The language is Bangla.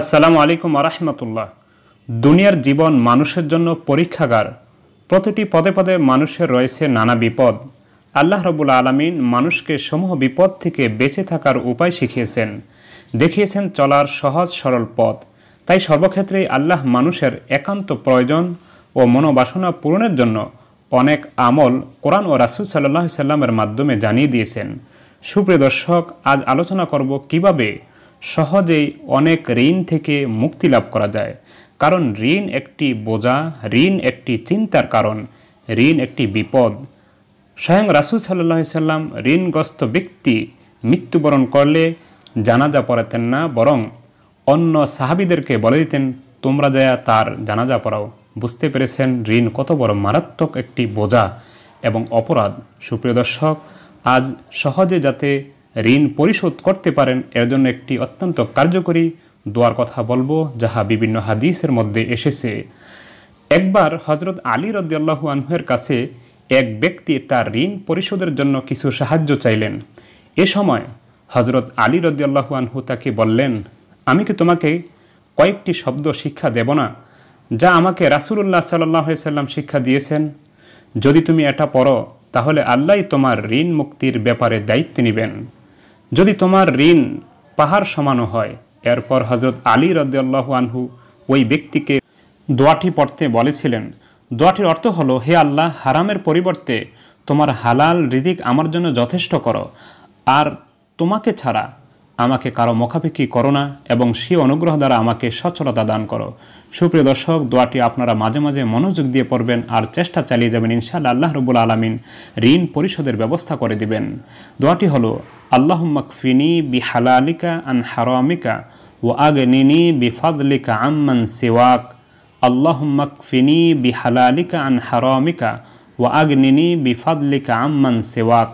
আসসালামু আলাইকুম আরহামতুল্লাহ দুনিয়ার জীবন মানুষের জন্য পরীক্ষাগার প্রতিটি পদে পদে মানুষের রয়েছে নানা বিপদ আল্লাহ রবুল আলমিন মানুষকে সমূহ বিপদ থেকে বেঁচে থাকার উপায় শিখিয়েছেন দেখিয়েছেন চলার সহজ সরল পথ তাই সর্বক্ষেত্রেই আল্লাহ মানুষের একান্ত প্রয়োজন ও মনোবাসনা পূরণের জন্য অনেক আমল কোরআন ও রাসুল সাল্লাহ সাল্লামের মাধ্যমে জানিয়ে দিয়েছেন সুপ্রিয় দর্শক আজ আলোচনা করব কিভাবে সহজেই অনেক ঋণ থেকে মুক্তি লাভ করা যায় কারণ ঋণ একটি বোঝা ঋণ একটি চিন্তার কারণ ঋণ একটি বিপদ স্বয়ং রাসুল সাল্লাহ সাল্লাম ঋণগ্রস্ত ব্যক্তি মৃত্যুবরণ করলে জানাজা পড়াতেন না বরং অন্য সাহাবিদেরকে বলে দিতেন তোমরা যায় তার জানাজা পড়াও বুঝতে পেরেছেন ঋণ কত বড় মারাত্মক একটি বোঝা এবং অপরাধ সুপ্রিয় দর্শক আজ সহজে যাতে ঋণ পরিশোধ করতে পারেন এর জন্য একটি অত্যন্ত কার্যকরী দোয়ার কথা বলবো যাহা বিভিন্ন হাদিসের মধ্যে এসেছে একবার হজরত আলী রদ্দাল্লাহু আনহুয়ের কাছে এক ব্যক্তি তার ঋণ পরিশোধের জন্য কিছু সাহায্য চাইলেন এ সময় হজরত আলী রদ্দাল্লাহু আনহু তাকে বললেন আমি কি তোমাকে কয়েকটি শব্দ শিক্ষা দেব না যা আমাকে রাসুলুল্লাহ সাল্লাহ সাল্লাম শিক্ষা দিয়েছেন যদি তুমি এটা পড়ো তাহলে আল্লাহ তোমার ঋণ মুক্তির ব্যাপারে দায়িত্ব নেবেন যদি তোমার ঋণ পাহাড় সমানো হয় এরপর হজরত আলী রদ্দাল্লাহ আনহু ওই ব্যক্তিকে দোয়াটি পড়তে বলেছিলেন দোয়াটির অর্থ হলো হে আল্লাহ হারামের পরিবর্তে তোমার হালাল রিদিক আমার জন্য যথেষ্ট করো আর তোমাকে ছাড়া আমাকে কারো মুখাপেক্ষি করো না এবং সে অনুগ্রহ দ্বারা আমাকে সচ্ছলতা দান করো সুপ্রিয় দর্শক দোয়াটি আপনারা মাঝে মাঝে মনোযোগ দিয়ে পড়বেন আর চেষ্টা চালিয়ে যাবেন ইনশাআল্লাহ আল্লাহ রবুল আলমিন ঋণ পরিশোধের ব্যবস্থা করে দিবেন দোয়াটি হলো আল্লাহ মকফিনি হালালিকা আন হারামিকা ও আগনিনি বিফাদলিকা আম্মান সিওয়াক আল্লাহ মকফিনি হালালিকা আন হারামিকা ও আগনিনি বিফাদলিকা আম্মান সেওয়াক